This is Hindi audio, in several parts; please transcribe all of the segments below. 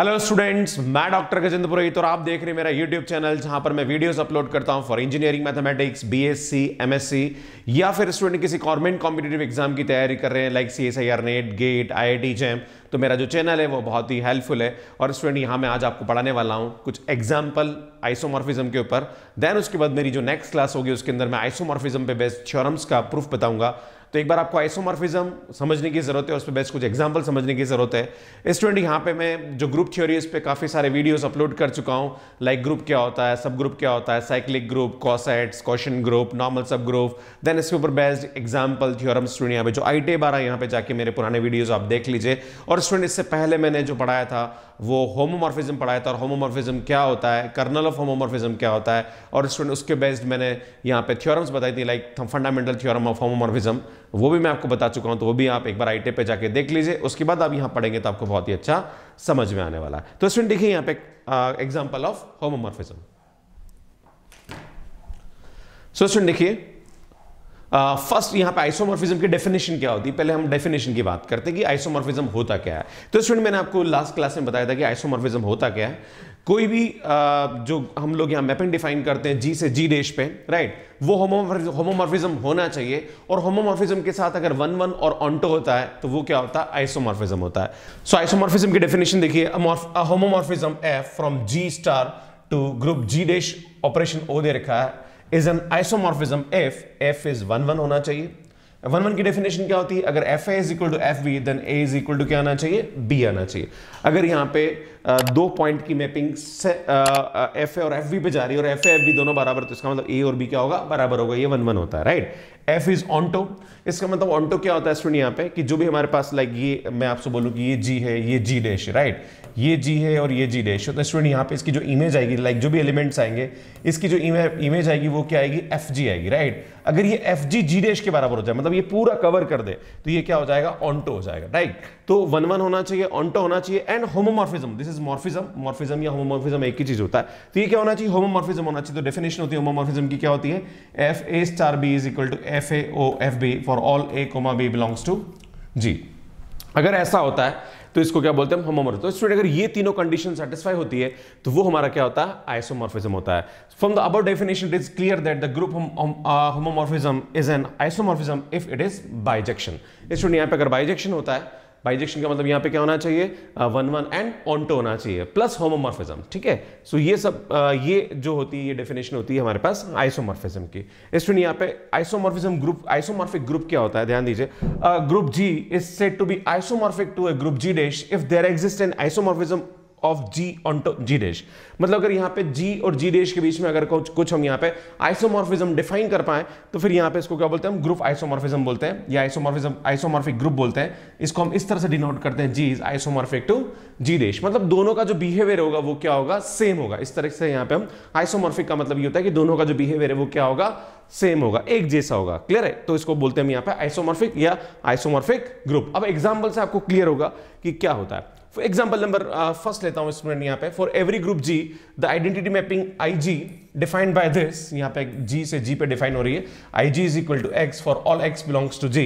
हेलो स्टूडेंट्स मैं डॉक्टर गजेंद्र पुरोहित और आप देख रहे हैं मेरा यूट्यूब चैनल जहां पर मैं वीडियोस अपलोड करता हूं for engineering mathematics BSc MSc या फिर स्टूडेंट किसी गवर्नमेंट कॉम्पिटेटिव एग्जाम की तैयारी कर रहे हैं like C S I R NET GATE I I T JAM तो मेरा जो चैनल है वो बहुत ही हेल्पफुल है और स्टूडेंट यहाँ मैं आज आपको पढ़ाने वाला हूँ कुछ एग्जाम्पल आइसोमॉर्फिज्म के ऊपर देन उसके बाद मेरी जो नेक्स्ट क्लास होगी उसके अंदर मैं आइसोमॉर्फिज्म पे बेस्ट थ्योरम्स का प्रूफ बताऊंगा तो एक बार आपको आइसोमॉर्फिज्म समझने की ज़रूरत है उस पर बेस्ट कुछ एग्जाम्पल समझने की ज़रूरत है स्टूडेंट यहाँ पे मैं जो ग्रुप थ्योरी उस पर काफ़ी सारे वीडियोस अपलोड कर चुका हूँ लाइक ग्रुप क्या होता है सब ग्रुप क्या होता है cyclic group cosets quotient group normal subgroup then इसके ऊपर बेस्ट एग्जाम्पल थियोरम स्टूडेंट यहाँ पे जो आई टी बारह यहाँ पे जाके मेरे पुराने वीडियोज़ आप देख लीजिए और स्टूडेंट इससे पहले मैंने जो पढ़ाया था वो होमोमॉर्फिज्म पढ़ाया था और होमोमॉर्फिज्म क्या होता है कर्नल ऑफ होमोमॉर्फिज्म क्या होता है और स्टूडेंट उसके बेस्ड मैंने यहाँ पे थ्योरम्स बताई थी like fundamental theorem of homomorphism वो भी मैं आपको बता चुका हूं तो वो भी आप एक बार आई पे पर जाके देख लीजिए उसके बाद आप यहां पढ़ेंगे तो आपको बहुत ही अच्छा समझ में आने वाला है तो स्टूडेंट देखिए यहाँ पे example of homomorphism so student देखिए फर्स्ट यहाँ पे आइसोमॉर्फिज्म की डेफिनेशन क्या होती है पहले हम डेफिनेशन की बात करते हैं कि आइसोमॉर्फिज्म होता क्या है तो स्टूडेंट मैंने आपको लास्ट क्लास में बताया था कि आइसोमॉर्फिज्म होता क्या है कोई भी uh, जो हम लोग यहां मैपिंग डिफाइन करते हैं जी से जी डैश पे राइट वो होमोमॉर्फिज्म होना चाहिए और होमोमॉर्फिज्म के साथ अगर वन वन और ऑन्टो होता है तो वो क्या होता है आइसोमॉर्फिज्म होता है सो आइसोमॉर्फिज्म की डेफिनेशन देखिए homomorphism f from G star to group G dash operation o दे रखा है is an isomorphism f f is one one होना चाहिए वन वन की डेफिनेशन क्या होती है अगर f a is equal to f b then a is equal to क्या आना चाहिए बी आना चाहिए अगर यहाँ पे दो पॉइंट की मैपिंग से एफ ए और एफ बी पे जा रही है और एफ ए एफ बी दोनों बराबर तो इसका मतलब ए और बी क्या होगा बराबर होगा ये वन वन होता है right f is onto इसका मतलब ऑन्टो क्या होता है स्टूडेंट यहाँ पे कि जो भी हमारे पास लाइक ये मैं आपसे बोलूँ कि ये जी है ये जी डैश राइट ये जी है और ये जी डैश तो स्टूडेंट यहाँ पे इसकी जो इमेज आएगी लाइक जो भी एलिमेंट्स आएंगे इसकी जो इमेज आएगी वो क्या आएगी एफ जी आएगी राइट अगर ये एफ जी जी डैश के बराबर हो जाए मतलब ये पूरा कवर कर दे तो ये क्या हो जाएगा ऑन्टो हो जाएगा राइट तो वन वन होना चाहिए ऑन्टो होना चाहिए and homomorphism this is morphism morphism या होमोमॉर्फिज्म एक ही चीज होता है तो ये क्या होना चाहिए होमोमॉर्फिज्म होना चाहिए तो डेफिनेशन होती है होमोमॉर्फिज्म की क्या होती है f a star b is equal to f a o f b for all a comma b belongs to G अगर ऐसा होता है तो इसको क्या बोलते हैं हम होमोमर्फिज्म तो स्टूडेंट अगर ये तीनों कंडीशन सेटिस्फाई होती है तो वो हमारा क्या होता है आइसोमॉर्फिज्म होता है फ्रॉम द अब definition it is clear that the group homomorphism is an isomorphism if it is bijection student यहाँ पे अगर बाइजेक्शन होता है बाइजेक्शन का मतलब यहाँ पे क्या होना चाहिए वन वन एंड ऑनटो होना चाहिए प्लस होमोमॉर्फिज्म ठीक है सो ये सब uh, ये जो होती है ये डेफिनेशन होती है हमारे पास आइसोमॉर्फिज्म की स्टूडेंट यहाँ पे आइसोमॉर्फिज्म ग्रुप आइसोमॉर्फिक ग्रुप क्या होता है ध्यान दीजिए group G is said to be isomorphic to a group G dash if there exist an isomorphism of G onto G dash मतलब अगर यहाँ पे जी और जी डेश के बीच में अगर कुछ कुछ हम यहाँ पे आइसोमॉर्फिज्म डिफाइन कर पाए तो फिर यहाँ पे इसको क्या बोलते हैं हम ग्रुप आइसोमॉर्फिज्म बोलते हैं या आइसोमॉर्फिज्म आइसोमॉर्फिक ग्रुप बोलते हैं इसको हम इस तरह से डिनोट करते हैं G is isomorphic to G dash मतलब दोनों का जो बिहेवियर होगा वो क्या होगा सेम होगा इस तरह से यहाँ पे हम आइसोमॉर्फिक का मतलब ये होता है कि दोनों का जो बिहेवियर है वो क्या होगा सेम होगा एक जैसा होगा क्लियर है तो इसको बोलते हैं हम यहाँ पे आइसोमॉर्फिक या आइसोमॉर्फिक ग्रुप अब एग्जाम्पल से आपको क्लियर होगा कि क्या होता है एग्जाम्पल नंबर फर्स्ट लेता हूं स्टूडेंट यहाँ पे for every group G the identity mapping I G defined by this यहाँ पे जी से जी पे डिफाइन हो रही है I G is equal to x for all x belongs to G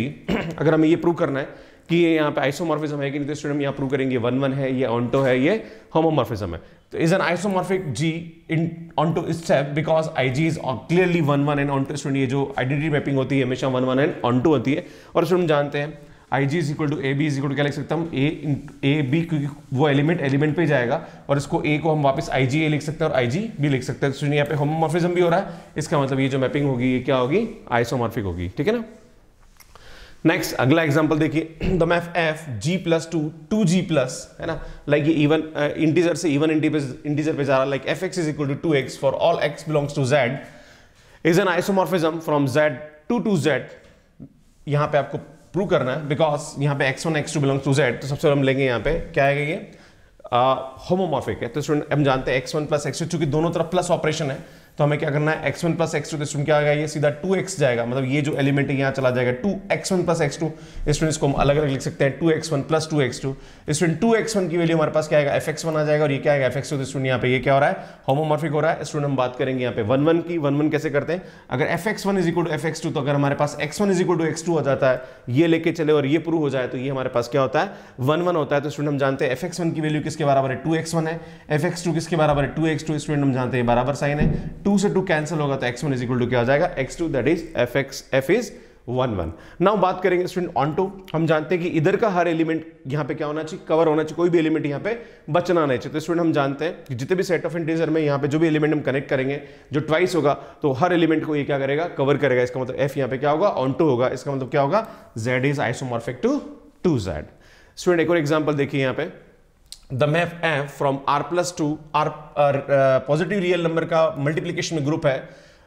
अगर हमें ये प्रूव करना है कि ये यहाँ पे आइसोमॉर्फिज्म है कि नहीं तो स्टूडेंट यहाँ प्रूव करेंगे वन वन है ये ऑन्टो है ये होमोमॉर्फिज्म है तो is an isomorphic G in onto step because I G is clearly one one and onto student ये जो आइडेंटिटी मैपिंग होती है हमेशा वन वन एंड ऑन्टो होती है और स्टूडेंट जानते हैं I G is equal to a b is equal to क्या लिख सकता हूँ ए ए बी क्योंकि वो एलिमेंट एलिमेंट पे जाएगा और इसको ए को हम वापस आई जी ए लिख सकते हैं और आई जी बी लिख सकते हैं तो यहाँ पे होमोमॉर्फिज्म भी हो रहा है इसका मतलब ये जो मैपिंग होगी ये क्या होगी आइसोमॉर्फिक होगी ठीक है ना नेक्स्ट अगला एग्जाम्पल देखिए the map f G plus to two G plus है ना लाइक ये इवन इंटीजर uh, से इवन इंटीजर पे जा रहा है like f x is equal to two x for all x belongs to Z is an isomorphism from Z to two Z यहाँ पे आपको प्रूव करना है बिकॉज यहाँ पे x one x two belong to Z तो सबसे हम लेंगे यहाँ पे क्या है ये होमोमॉर्फिक है तो स्टूडेंट हम जानते हैं एक्स वन प्लस एक्स चूंकि दोनों तरफ प्लस ऑपरेशन है तो हमें क्या करना है x one plus x two तो स्टूडेंट क्या आएगा ये सीधा टू एक्स जाएगा मतलब ये जो एलिमेंट है यहाँ चला जाएगा two x one plus x two student इसको हम अलग अलग लिख सकते हैं two x one plus two x two student two x one की वैल्यू हमारे पास क्या आएगा एफ एक्स वन आ जाएगा और ये क्या आएगा एफ एक्स टू स्टूडेंट यहाँ पे ये क्या हो रहा है होमोमॉर्फिक हो रहा है स्टूडेंट हम बात करेंगे यहाँ पे वन वन की वन वन कैसे करते हैं अगर f x one is equal to f x two तो अगर हमारे पास x one is equal to x two आ जाता है ये लेके चले और ये प्रूव हो जाए तो ये हमारे पास क्या होता है वन वन होता है तो स्टूडेंट हम जानते हैं एफ एक्स वन की वैल्यू किसके बराबर है टू एक्स वन है एफ एक्स टू किसके बराबर है टू एक्स टू स्टूडेंट हम जानते हैं बराबर साइन है टू से टू कैंसिल होगा तो x one is equal to क्या हो जाएगा x two that is f x f is one one now बात करेंगे स्टूडेंट ऑन टू हम जानते हैं कि इधर का हर एलिमेंट यहां पे क्या होना चाहिए कवर होना चाहिए कोई भी एलिमेंट यहां पे बचना नहीं चाहिए तो स्टूडेंट हम जानते हैं कि जितने भी सेट ऑफ इंटीजर में यहाँ पे जो भी एलिमेंट हम कनेक्ट करेंगे जो ट्वाइस होगा तो हर एलिमेंट को ये क्या करेगा कवर करेगा इसका मतलब एफ यहाँ पे क्या होगा ऑन टू होगा इसका मतलब क्या होगा Z is isomorphic to two Z student एक और एग्जाम्पल देखिए यहां पर the map f from R plus to R positive real number का मल्टीप्लीकेशन में ग्रुप है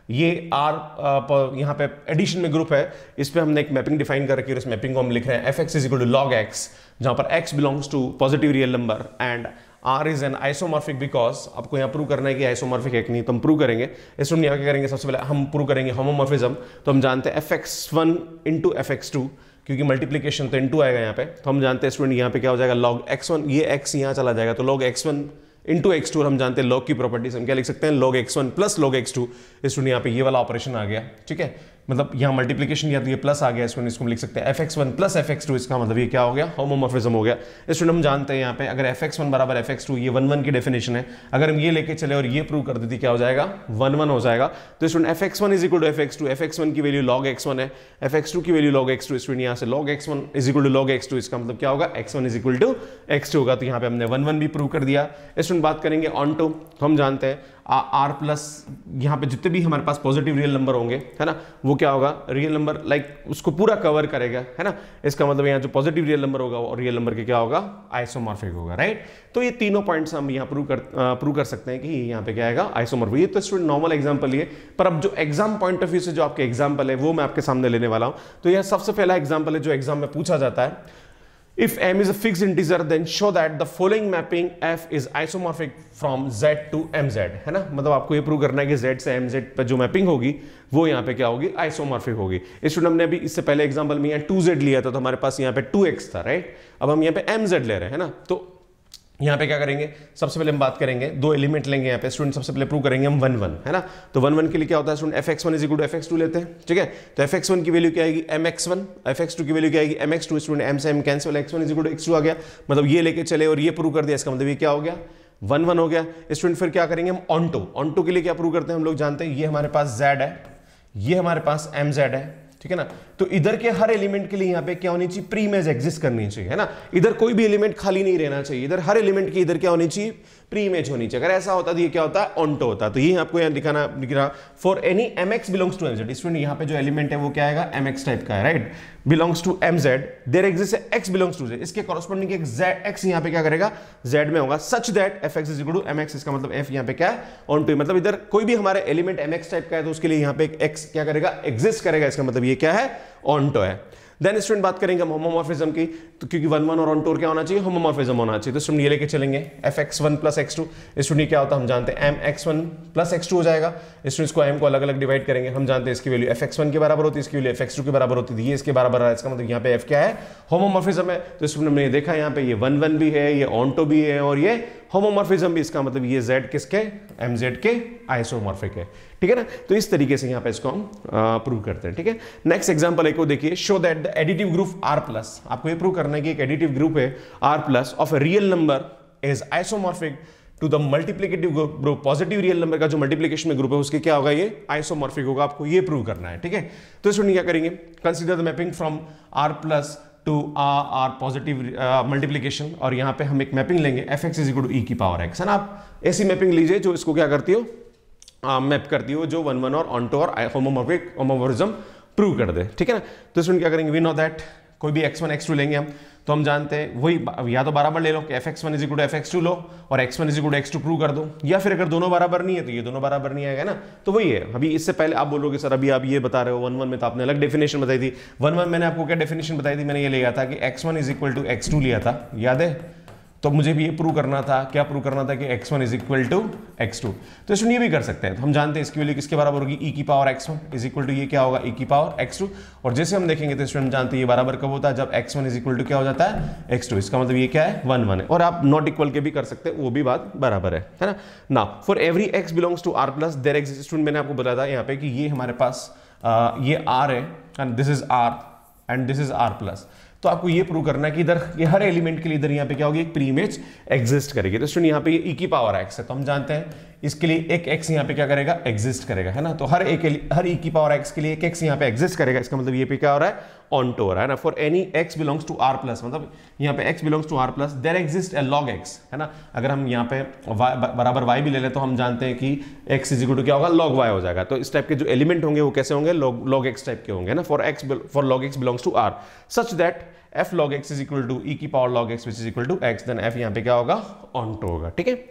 ये आर uh, यहाँ पे एडिशन में ग्रुप है इस पर हमने एक मैपिंग डिफाइन कर रखी है इस मैपिंग को हम लिख रहे हैं f x is equal to log x जहाँ पर x belongs to positive real number and R is an isomorphic because आपको यहाँ प्रूव करना है कि आइसोमॉर्फिक है कि नहीं तो हम प्रूव करेंगे इसमें हम यहाँ क्या करेंगे सबसे पहले हम प्रूव करेंगे होमोमॉर्फिज्म तो हम जानते हैं f x one into f x two क्योंकि मल्टीप्लीकेशन तो टू आएगा यहाँ पे तो हम जानते हैं स्टूडेंट यहाँ पे क्या हो जाएगा लॉग एक्स वन ये एक्स यहाँ चला जाएगा तो log x one into x two हम जानते हैं लॉग की प्रॉपर्टीज हम क्या लिख सकते हैं log x one plus log x two student यहाँ पे ये वाला ऑपरेशन आ गया ठीक है मतलब यहाँ मल्टीप्लीकेशन या तो ये प्लस आ गया इसको इसको हम लिख सकते हैं f x one plus f x two इसका मतलब ये क्या हो गया होमोमोफिज्म हो गया स्टूडेंट हम जानते हैं यहाँ पे अगर एफ एक्स वन बराबर एफ एक्स टू ये वन वन की डेफिनेशन है अगर हम ये लेके चले और ये प्रूव कर देती क्या हो जाएगा वन वन हो जाएगा तो student f x one is equal to f x two f x one की वैल्यू लॉग एक्स वन है एफ एक्स टू की value log x two student यहाँ से log x one is equal to log x two इसका मतलब क्या होगा x one is equal to x two होगा तो यहाँ पे हमने वन वन भी प्रूव कर दिया स्टूडेंट बात करेंगे ऑन टू तो हम जानते हैं आर प्लस यहाँ पे जितने भी हमारे पास पॉजिटिव रियल नंबर होंगे है ना वो क्या होगा रियल नंबर लाइक उसको पूरा कवर करेगा है ना इसका मतलब यहाँ जो पॉजिटिव रियल नंबर होगा और रियल नंबर के क्या होगा आइसोमॉर्फिक होगा राइट तो ये तीनों पॉइंट्स हम यहाँ प्रूव कर प्रूव कर सकते हैं कि यहाँ पे क्या आएगा आइसोमॉर्फिक ये तो स्टूडेंट नॉर्मल एग्जाम्पल ही है पर अब जो एग्जाम पॉइंट ऑफ व्यू से जो आपके एग्जाम्पल है वो मैं आपके सामने लेने वाला हूँ तो यह सबसे पहला एग्जाम्पल है जो एग्जाम में पूछा जाता है If m is a fixed integer, then show that the following mapping f is isomorphic from z to mz, है ना मतलब आपको ये प्रूव करना है कि z से mz पर जो मैपिंग होगी वो यहाँ पे क्या होगी आइसोमॉर्फिक होगी स्टूडेंट हमने अभी इससे पहले एग्जाम्पल में यहाँ 2z लिया था तो हमारे पास यहाँ पे 2x था राइट अब हम यहाँ पे mz ले रहे हैं ना तो यहाँ पे क्या करेंगे सबसे पहले हम बात करेंगे दो एलिमेंट लेंगे यहाँ पे स्टूडेंट सबसे पहले प्रूव करेंगे हम वन वन है ना तो वन वन के लिए क्या होता है student f x one is equal to f x two लेते हैं ठीक है तो एफ एक्स वन की वैल्यू क्या आएगी m x one f x two की वैल्यू क्या आएगी m x two student m से m cancel x one is equal to x two आ गया मतलब ये लेके चले और ये प्रूव कर दिया इसका मतलब ये क्या हो गया वन वन हो गया स्टूडेंट फिर क्या करेंगे हम ऑन टू ऑन टू के लिए क्या प्रूव करते हैं हम लोग जानते हैं ये हमारे पास जेड है ये हमारे पास एम जेड है ठीक है ना तो इधर के हर एलिमेंट के लिए यहाँ पे क्या होनी चाहिए प्रीमेज एग्जिस्ट करनी चाहिए है ना इधर कोई भी एलिमेंट खाली नहीं रहना चाहिए इधर हर एलिमेंट की इधर क्या होनी चाहिए प्री इमेज होनी चाहिए अगर ऐसा होता तो ये क्या होता है ऑनटो होता तो ये आपको यहाँ दिखाना दिख रहा for any m x belongs to m Z student यहाँ पे जो एलिमेंट है वो क्या आएगा एम एक्स टाइप का है right belongs to m Z there exist x belongs to Z इसके कॉरस्पॉन्डिंग एक जेड एक्स यहाँ पे क्या करेगा जेड में होगा such that f x is to m x इसका मतलब एफ यहाँ पे क्या है ऑन टू मतलब इधर कोई भी हमारे एलिमेंट एम एक्स टाइप का है तो उसके लिए यहाँ पे एक्स क्या करेगा एग्जिस्ट करेगा इसका मतलब ये क्या है ऑनटो है देन स्टूडेंट बात करेंगे हम होमोमॉर्फिज्म की तो क्योंकि वन वन और ऑन टोर क्या होना चाहिए होमोमॉर्फिज्म होना चाहिए तो स्टूडेंट ये लेके चलेंगे f x one plus x two student क्या होता है हम जानते हैं m x one plus x two हो जाएगा स्टूडेंट्स को एम को अलग अलग डिवाइड करेंगे हम जानते हैं इसकी वैल्यू एफ एक्स वन के बराबर होती है इसकी वैल्यू एफ एक्स टू के बराबर होती है तो ये इसके बराबर रहा है इसका मतलब यहाँ पे एफ क्या है होमोमॉर्फिज्म है तो स्टूडेंट हमने देखा यहाँ पे ये वन वन भी है ये ऑनटो भी है और ये होमोमॉर्फिज्म भी इसका मतलब ये जेड किसके एम जेड के आइसोमॉर्फिक है ठीक है ना तो इस तरीके से यहां पे इसको हम प्रूव करते हैं ठीक है नेक्स्ट एग्जाम्पल एक देखिए show that the additive group R plus आपको ये प्रूव करना है कि एक एडिटिव ग्रुप है R plus of a real number is isomorphic to the multiplicative group positive real number का जो मल्टीप्लीकेशन में ग्रुप है उसके क्या होगा ये आइसोमॉर्फिक होगा आपको ये प्रूव करना है ठीक है तो इसमें क्या करेंगे consider the mapping from R plus to R positive multiplication और यहाँ पे हम एक मैपिंग लेंगे f x is equal to e की पावर एक्स है ना आप ऐसी मैपिंग लीजिए जो इसको क्या करती हो मैप करती हो जो वन वन और ऑनटो और होमोमोर्फिक होमोमोरिज्म प्रूव कर दे ठीक है ना तो स्टूडेंट क्या करेंगे वी नो दैट कोई भी एक्स वन एक्स टू लेंगे हम तो हम जानते हैं वही या तो बराबर ले लो कि f x one is equal to f x two लो और x one is x two prove कर दो या फिर अगर दोनों बराबर नहीं है तो ये दोनों बराबर नहीं आएगा ना तो वही है अभी इससे पहले आप बोलोगे सर अभी आप ये बता रहे हो वन वन में तो आपने अलग डेफिनेशन बताई थी वन वन मैंने आपको क्या डेफिनेशन बताई थी मैंने ये लिया था कि x one is equal to x two लिया था याद है तो मुझे भी ये प्रूव करना था क्या प्रूव करना था कि x1 one is equal to x तो इसमें ये भी कर सकते हैं तो हम जानते हैं इसकी वैल्यू किसके बराबर होगी e की power x1 one is equal to ये क्या होगा e की पावर x2 और जैसे हम देखेंगे तो इसमें हम जानते हैं ये बराबर कब होता है जब x1 one is equal to क्या हो जाता है x2 इसका मतलब ये क्या है वन वन है और आप नॉट इक्वल के भी कर सकते हैं वो भी बात बराबर है है ना ना for every x belongs to R plus there student मैंने आपको बताया था यहाँ पे कि ये हमारे पास आ, ये आर है and this is R and this is R plus तो आपको ये प्रूव करना है कि इधर ये हर एलिमेंट के लिए इधर यहाँ पे क्या होगी एक प्री इमेज एग्जिस्ट करेगी तो स्टूडेंट यहाँ पे ई e की पावर एक्स है तो हम जानते हैं इसके लिए एक एक्स यहाँ पे क्या करेगा एग्जिस्ट करेगा है ना तो हर एक हर ई e की पावर एक्स के लिए एक एक्स यहाँ पे एग्जिस्ट करेगा इसका मतलब ये पे क्या हो रहा है ऑन टू हो रहा है ना for any x belongs to R plus मतलब यहाँ पे x belongs to R plus there exist a log x है ना अगर हम यहाँ पे बराबर वाई भी ले लें तो हम जानते हैं कि एक्स इजिकल टू क्या होगा लॉग वाई हो जाएगा तो इस टाइप के जो एलिमेंट होंगे वो कैसे होंगे लॉग एक्स टाइप के होंगे ना for x for log x belongs to R such that f log x is equal to e की power log x is equal to x then f यहाँ पे क्या होगा ऑन टू होगा ठीक है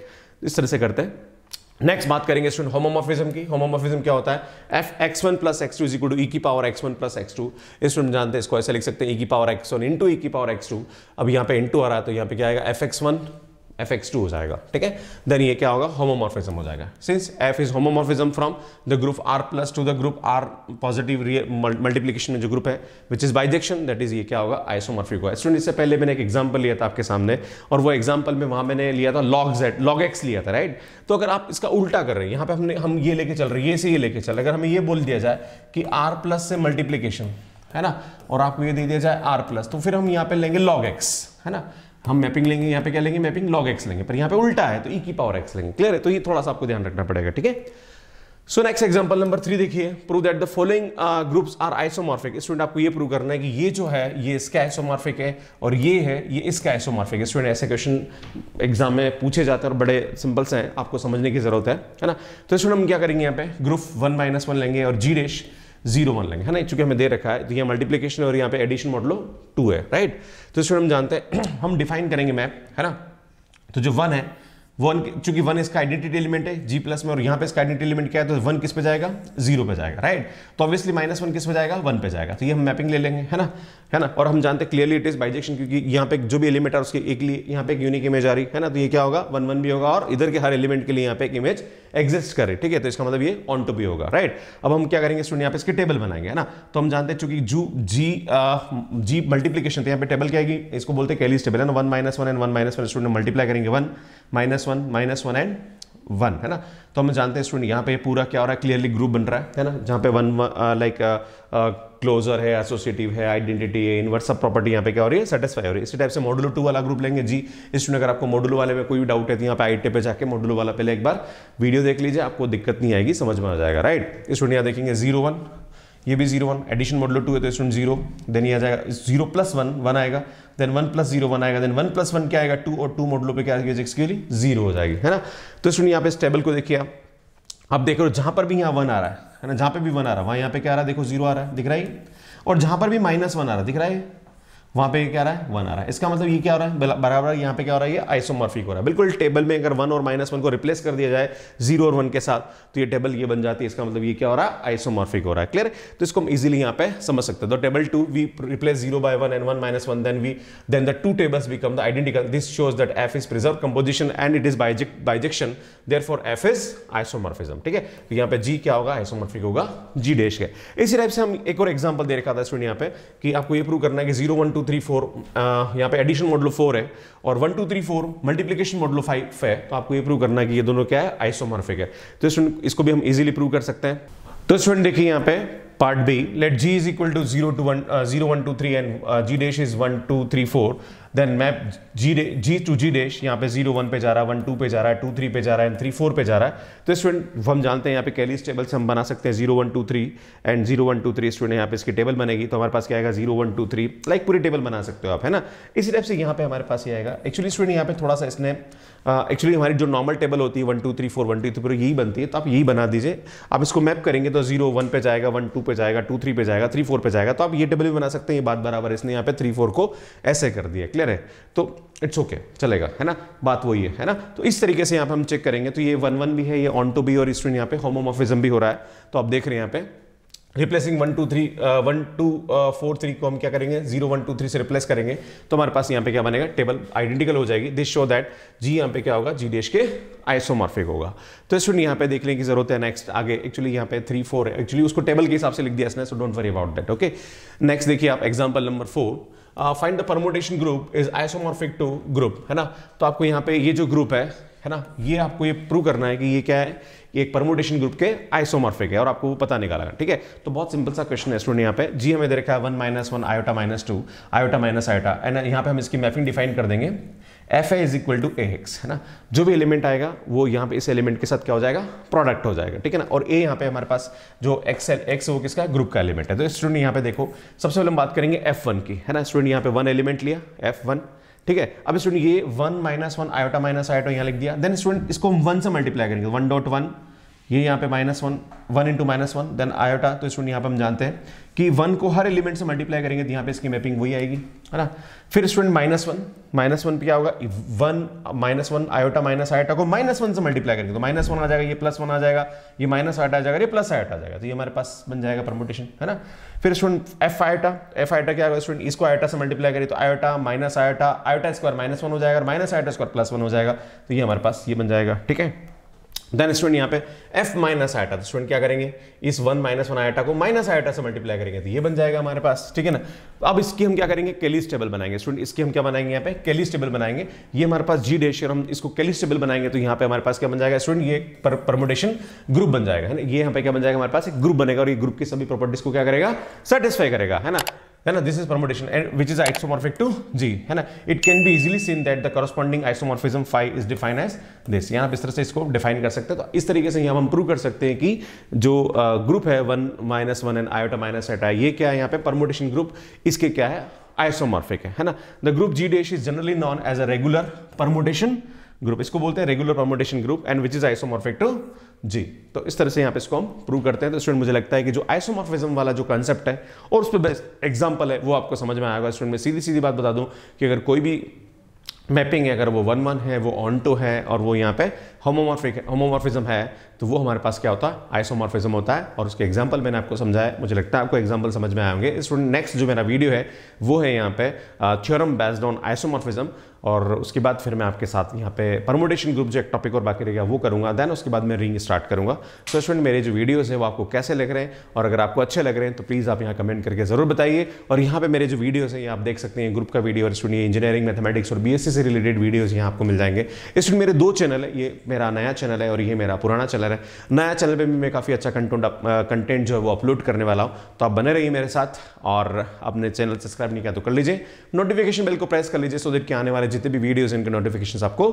इस तरह से करते हैं नेक्स्ट बात करेंगे स्टूडेंट होमोमोफिज्म की होमोमोफिज्म क्या होता है f x one plus x two is equal to e की power x one plus x two student जानते हैं इसको ऐसे लिख सकते हैं ई e की power x one into e की पावर एक्स टू अब यहाँ पे इंटू आ रहा है तो यहाँ पे क्या आएगा f x one f x two हो जाएगा ठीक है देन ये क्या होगा होमोमोर्फिज्म हो जाएगा since f is homomorphism from the group R plus to the group R positive multiplication में जो ग्रुप है which is bijection that is ये क्या होगा आइसोमॉर्फिक होगा स्टूडेंट इससे पहले मैंने एक एग्जाम्पल लिया था आपके सामने और वो एग्जाम्पल में वहां मैंने लिया था लॉग जेड लॉग एक्स लिया था राइट तो अगर आप इसका उल्टा कर रहे हैं यहाँ पे हमने हम ये लेके चल रहे हैं ये से ये लेके चल रहे अगर हमें ये बोल दिया जाए कि आर प्लस से मल्टीप्लीकेशन है ना और आपको ये दे दिया जाए आर प्लस तो फिर हम यहाँ पे लेंगे लॉग एक्स है ना हम मैपिंग लेंगे यहाँ पे क्या लेंगे मैपिंग लॉग एक्स लेंगे पर यहाँ पे उल्टा है तो ई e की पावर एक्स लेंगे क्लियर है तो ये थोड़ा सा आपको ध्यान रखना पड़ेगा ठीक है so next example number three देखिए prove that the following groups are isomorphic student आपको ये प्रूव करना है कि ये जो है ये इसका आइसोमॉर्फिक है और ये है ये इसका आइसोमॉर्फिक है स्टूडेंट ऐसे क्वेश्चन एग्जाम में पूछे जाते हैं और बड़े सिंपल्स हैं आपको समझने की जरूरत है है ना तो स्टूडेंट हम क्या करेंगे यहाँ पे ग्रुप वन माइनस वन लेंगे और जी डेश जीरो वन लेंगे है ना चूंकि हमें दे रखा है तो ये मल्टीप्लीकेशन और यहाँ पे एडिशन मॉडलो टू है राइट तो इसमें हम जानते हैं हम डिफाइन करेंगे मैप है ना तो जो वन है वन चूंकि वन इसका आइडेंटिटी एलिमेंट है जी प्लस में और यहाँ पे इसका आइडेंटिटी एलिमेंट क्या है तो वन किस पे जाएगा जीरो पे जाएगा राइट तो ऑब्वियसली माइनस वन किस पे जाएगा वन पे जाएगा तो ये हम मैपिंग ले लेंगे है ना है ना और हम जानते हैं क्लियरली इट इज बाइजेक्शन क्योंकि यहाँ पे जो भी एलिमेंट है उसके एक लिए यहाँ पे एक यूनिक इमेज आ रही है ना तो ये क्या होगा वन वन भी होगा और इधर के हर एलिमेंट के लिए यहाँ पे एक इमेज एग्जिस्ट करे ठीक है तो इसका मतलब ये ऑन टू बी होगा राइट अब हम क्या करेंगे स्टूडेंट यहाँ पे इसकी टेबल बनाएंगे है ना तो हम जानते हैं चूंकि जू जी आ, जी मल्टीप्लीकेशन तो यहाँ पे टेबल क्या है इसको बोलते हैं कैलीज टेबल है ना one minus one and one minus one student multiply करेंगे one minus one minus one and one है ना तो हम जानते हैं स्टूडेंट यहाँ पे पूरा क्या हो रहा है क्लियरली ग्रुप बन रहा है है ना जहाँ पे वन लाइक क्लोजर है एसोसिएटिव है आइडेंटिटी है इनवर्स सब प्रॉपर्टी यहाँ पे क्या हो रही है सेटिस्फाई हो रही है इसी टाइप से मॉडुलो टू वाला ग्रुप लेंगे जी स्टूडेंट अगर आपको मॉडुलो वाले में कोई भी डाउट है तो यहाँ पे आई पे जाके मॉडुलो वाला पहले एक बार वीडियो देख लीजिए आपको दिक्कत नहीं आएगी समझ में आ जाएगा राइट स्टूडेंट यहाँ देखेंगे जीरो वन ये भी zero one addition modulo two है तो स्टूडेंट जीरो देन ये आ जाएगा जीरो प्लस वन वन आएगा then one plus zero one आएगा देन वन प्लस वन क्या आएगा टू और टू मॉडलो पे क्या आएगी एक्सक्यूली जीरो हो जाएगी है ना तो स्टूडेंट यहाँ पे इस टेबल को देखिए आप अब देख रहे हो जहाँ पर भी यहाँ वन आ रहा है ना जहाँ पे भी वन आ रहा है वहाँ यहाँ पे क्या आ रहा है देखो जीरो आ रहा है दिख रहा है और जहाँ पर भी माइनस वन आ रहा है दिख रहा है वहां पे क्या रहा है वन आ रहा है इसका मतलब ये क्या हो रहा है बराबर यहाँ पे क्या हो रहा है ये आइसोमॉर्फिक हो रहा है बिल्कुल टेबल में अगर वन और माइनस वन को रिप्लेस कर दिया जाए जीरो और वन के साथ तो ये टेबल ये बन जाती है इसका मतलब ये क्या हो रहा है आइसोमॉर्फिक हो रहा है क्लियर तो इसको हम इजिली यहाँ पे समझ सकते हैं तो table two we replace zero by one and one minus one then we then the two tables become the identical this shows that f is preserve composition and it is bijection therefore f is isomorphism ठीक है तो यहाँ पे जी क्या होगा आइसोमॉर्फिक होगा जी डैश है इसी टाइप से हम एक और एग्जाम्पल दे रखा था स्टूडेंट यहाँ पे कि आपको ये प्रूव करना है कि zero one two three four uh, यहाँ पे एडिशन मॉडल फोर है और one two three four multiplication modulo five है तो आपको ये प्रूव करना है कि ये दोनों क्या है आइसोमॉर्फिक है तो स्टूडेंट इसको भी हम इजिली प्रूव कर सकते हैं तो स्टूडेंट देखिए यहाँ पे part b let G is equal to zero two one zero one two three and G dash is one two three four then map G G to G dash यहाँ पे जीरो वन पे जा रहा है वन टू पे जा रहा है टू थ्री पे जा रहा है एंड थ्री फोर पे जा रहा है तो स्टूडेंट हम जानते हैं यहाँ पे कैलीस टेबल से हम बना सकते हैं zero one two three and zero one two three student यहाँ पे इसकी टेबल बनेगी तो हमारे पास क्या आएगा zero one two three like पूरी टेबल बना सकते हो आप है ना इसी टाइप से यहाँ पे हमारे पास ये आएगा एक्चुअली स्टूडेंट यहाँ पे थोड़ा सा इसने एक्चुअली हमारी जो नॉर्मल टेबल होती है one two three four one two three यही बनती है तो आप यही बना दीजिए आप इसको मैप करेंगे तो जीरो वन पे जाएगा वन टू पे जाएगा टू थ्री पे जाएगा थ्री फोर पे जाएगा तो आप ये टेबल भी बना सकते हैं ये बात बराबर इसने यहाँ पे थ्री फोर को ऐसे कर दिया क्लियर क्लियर है तो इट्स ओके okay, चलेगा है ना बात वही है है ना तो इस तरीके से यहाँ पे हम चेक करेंगे तो ये वन वन भी है ये ऑन टू बी और स्टूडेंट यहाँ पे होमोमोफिज्म भी हो रहा है तो आप देख रहे हैं यहाँ पे replacing one two three one two four three को हम क्या करेंगे जीरो वन टू थ्री से रिप्लेस करेंगे तो हमारे पास यहाँ पे क्या बनेगा टेबल आइडेंटिकल हो जाएगी दिस शो दैट जी यहाँ पे क्या होगा जी डेश के आइसोमॉर्फिक होगा तो स्टूडेंट यहाँ पे देखने की जरूरत है नेक्स्ट आगे एक्चुअली यहाँ पे थ्री फोर है एक्चुअली उसको टेबल के हिसाब से लिख दिया इसने so don't worry about that okay next देखिए आप example number four find the permutation group is isomorphic to group है ना तो आपको यहाँ पे ये जो ग्रुप है है ना ये आपको ये प्रूव करना है कि ये क्या है ये एक परमोटेशन ग्रुप के आइसोमॉर्फिक है और आपको वो पता निकालना ठीक है तो बहुत सिंपल सा क्वेश्चन है स्टूडेंट यहाँ पे जी हमें दे रखा है one minus one iota minus two iota minus iota and यहाँ पे हम इसकी मैपिंग डिफाइन कर देंगे f i is equal to a x है ना जो भी एलिमेंट आएगा वो यहाँ पे इस एलिमेंट के साथ क्या हो जाएगा प्रोडक्ट हो जाएगा ठीक है ना और ए यहाँ पे हमारे पास जो एक्स एल एक्स वो किसका ग्रुप का एलिमेंट है तो स्टूडेंट यहाँ पे देखो सबसे पहले हम बात करेंगे एफ वन की है ना स्टूडेंट यहाँ पे वन एलिमेंट लिया एफ वन ठीक है अब स्टूडेंट ये one minus one iota minus iota यहाँ लिख दिया देन स्टूडेंट इसको हम वन से मल्टीप्लाई करेंगे वन डॉट वन ये यहाँ पे minus one one into minus one then iota तो स्टूडेंट यहाँ पे हम जानते हैं कि वन को हर एलिमेंट से मल्टीप्लाई करेंगे तो यहाँ पे इसकी मैपिंग वही आएगी है ना फिर student minus one minus one पे क्या होगा one minus one iota minus iota को माइनस वन से मल्टीप्लाई करेंगे तो माइनस वन आ जाएगा ये प्लस वन आ जाएगा ये माइनस आयोटा आ जाएगा ये प्लस आयोटा आ जाएगा तो ये हमारे पास बन जाएगा परमोटेशन है ना फिर student F iota F iota क्या होगा स्टूडेंट इसको आयोटा से मल्टीप्लाई करें तो iota minus iota iota square minus one हो जाएगा और minus iota square plus one हो जाएगा तो ये हमारे पास ये बन जाएगा ठीक है देन स्टूडेंट यहाँ पे एफ माइनस आयटा तो स्टूडेंट क्या करेंगे इस वन माइनस वन आयटा को माइनस आयटा से मल्टीप्लाई करेंगे तो ये बन जाएगा हमारे पास ठीक है ना अब इसकी हम क्या करेंगे केलिस टेबल बनाएंगे स्टूडेंट इसकी हम क्या बनाएंगे यहाँ पे केलिस टेबल बनाएंगे ये हमारे पास जी डेश हम इसको केली टेबल बनाएंगे तो यहाँ पे हमारे पास क्या बन जाएगा स्टूडेंट ये परमोटेशन ग्रुप बन जाएगा है ना ये यहाँ पे क्या बन जाएगा हमारे पास एक ग्रुप बनेगा और ये ग्रुप की सभी प्रॉपर्टीज को क्या करेगा सेटिस्फाई करेगा है ना है ना this is permutation and which is isomorphic to G है ना it can be easily seen that the corresponding isomorphism five is define as this यहाँ आप इस तरह से इसको डिफाइन कर सकते हैं तो इस तरीके से यहाँ हम प्रूव कर सकते हैं कि जो ग्रुप uh, है one minus one and iota minus eta ये क्या है यहाँ पे परमोटेशन ग्रुप इसके क्या है आइसोमॉर्फिक है है ना the group G dash is generally known as a regular permutation group इसको बोलते हैं regular permutation group and which is isomorphic to G तो इस तरह से यहाँ पे इसको हम प्रूव करते हैं तो स्टूडेंट मुझे लगता है कि जो आइसोमॉर्फिज्म वाला जो कंसेप्ट है और उस पर बेस्ट एग्जाम्पल है वो आपको समझ में आएगा स्टूडेंट मैं सीधी सीधी बात बता दूं कि अगर कोई भी मैपिंग है अगर वो वन वन है वो ऑन टू है और वो यहाँ पे होमोमॉर्फिक होमोमॉर्फिज्म है तो वो हमारे पास क्या होता है आइसोमॉर्फिज्म होता है और उसके एग्जाम्पल मैंने आपको समझाया मुझे लगता है आपको एग्जाम्पल समझ में आएंगे स्टूडेंट नेक्स्ट जो मेरा वीडियो है वो है यहाँ पे थ्योरम बेस्ड ऑन आइसोमॉर्फिज्म और उसके बाद फिर मैं आपके साथ यहाँ पे परमोडेशन ग्रुप जो एक टॉपिक और बाकी रहेगा वो करूँगा देन उसके बाद मैं रिंग स्टार्ट करूँगा सो स्टूडेंट मेरे जो वीडियोस हैं वो आपको कैसे लग रहे हैं और अगर आपको अच्छे लग रहे हैं तो प्लीज़ आप यहाँ कमेंट करके ज़रूर बताइए और यहाँ पर मेरे जो वीडियोज़ हैं आप देख सकते हैं ग्रुप का वीडियो और स्टूडेंट इंजीनियरिंग मैथमेटिक्स और बी से रिलेटेड वीडियोज़ यहाँ आपको मिल जाएंगे स्टूडेंट मेरे दो चैनल है ये मेरा नया चैनल है और ये मेरा पुराना चैनल है नया चैनल पर भी मैं काफ़ी अच्छा कंटेंट कंटेंट जो है वो अपलोड करने वाला हूँ तो आप बने रहिए मेरे साथ और अपने चैनल सब्सक्राइब नहीं किया तो कर लीजिए नोटिफिकेशन बिल को प्रेस कर लीजिए सो देट के आने वाले जितने भी वीडियोज इनके नोटिफिकेशन आपको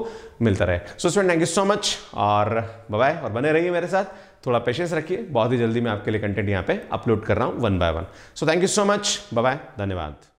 मिलता रहे so student thank you so much और बाय और बने रहिए मेरे साथ थोड़ा पेशेंस रखिए बहुत ही जल्दी मैं आपके लिए कंटेंट यहाँ पे अपलोड कर रहा हूँ one by one so thank you so much bye धन्यवाद